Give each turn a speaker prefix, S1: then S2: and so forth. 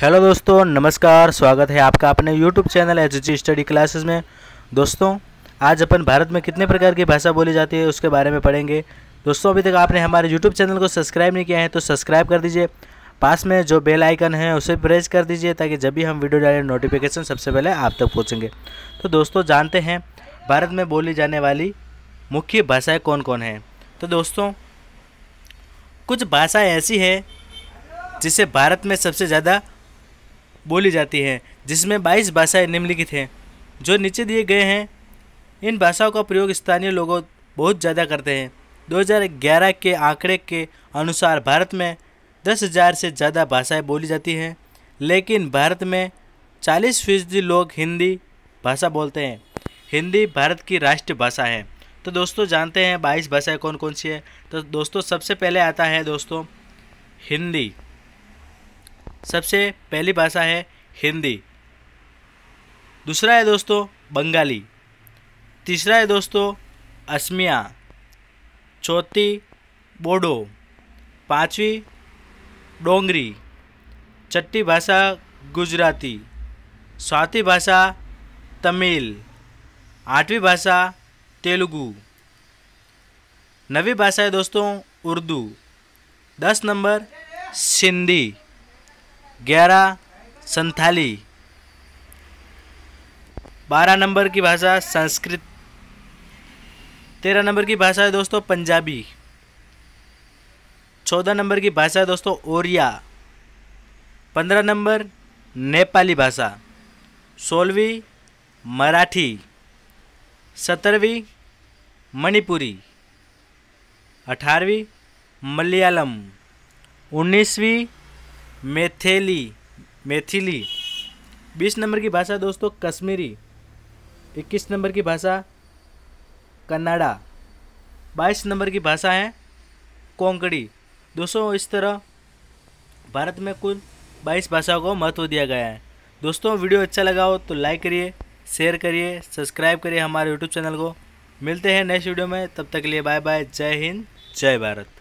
S1: hello दोस्तों नमस्कार स्वागत है आपका अपने YouTube channel H G study classes में दोस्तों आज अपन भारत में कितने प्रकार की भाषा बोली जाती है उसके बारे में पढ़ेंगे दोस्तों अभी तक आपने हमारे यूट्यूब चैनल को सब्सक्राइब नहीं किया है तो सब्सक्राइब कर दीजिए पास में जो बेल आइकन है उसे प्रेस कर दीजिए ताकि जब भी हम वीडियो डालें नोटिफिकेशन सबसे पहले आप तक पहुँचेंगे तो दोस्तों जानते हैं भारत में बोली जाने वाली मुख्य भाषाएँ कौन कौन हैं तो दोस्तों कुछ भाषाएँ ऐसी हैं जिसे भारत में सबसे ज़्यादा बोली जाती है जिसमें 22 भाषाएं निम्नलिखित हैं जो नीचे दिए गए हैं इन भाषाओं का प्रयोग स्थानीय लोगों बहुत ज़्यादा करते हैं 2011 के आंकड़े के अनुसार भारत में दस हज़ार से ज़्यादा भाषाएं बोली जाती हैं लेकिन भारत में चालीस फीसदी लोग हिंदी भाषा बोलते हैं हिंदी भारत की राष्ट्रीय भाषा है तो दोस्तों जानते हैं बाईस भाषाएं कौन कौन सी है तो दोस्तों सबसे पहले आता है दोस्तों हिंदी सबसे पहली भाषा है हिंदी दूसरा है दोस्तों बंगाली तीसरा है दोस्तों असमिया चौथी बोडो पांचवी डोंगरी छठी भाषा गुजराती सातवीं भाषा तमिल आठवीं भाषा तेलुगु नवी भाषा है दोस्तों उर्दू दस नंबर सिंधी ग्यारह संथाली बारह नंबर की भाषा संस्कृत तेरह नंबर की भाषा है दोस्तों पंजाबी चौदह नंबर की भाषा है दोस्तों ओरिया पंद्रह नंबर नेपाली भाषा सोलहवीं मराठी सत्रहवीं मणिपुरी अठारहवीं मलयालम उन्नीसवीं मेथेली मेथिली बीस नंबर की भाषा दोस्तों कश्मीरी इक्कीस नंबर की भाषा कन्नाडा बाईस नंबर की भाषा है कोंकड़ी दोस्तों इस तरह भारत में कुल बाईस भाषाओं को महत्व दिया गया है दोस्तों वीडियो अच्छा लगा हो तो लाइक करिए शेयर करिए सब्सक्राइब करिए हमारे यूट्यूब चैनल को मिलते हैं नेक्स्ट वीडियो में तब तक के लिए बाय बाय जय हिंद जय भारत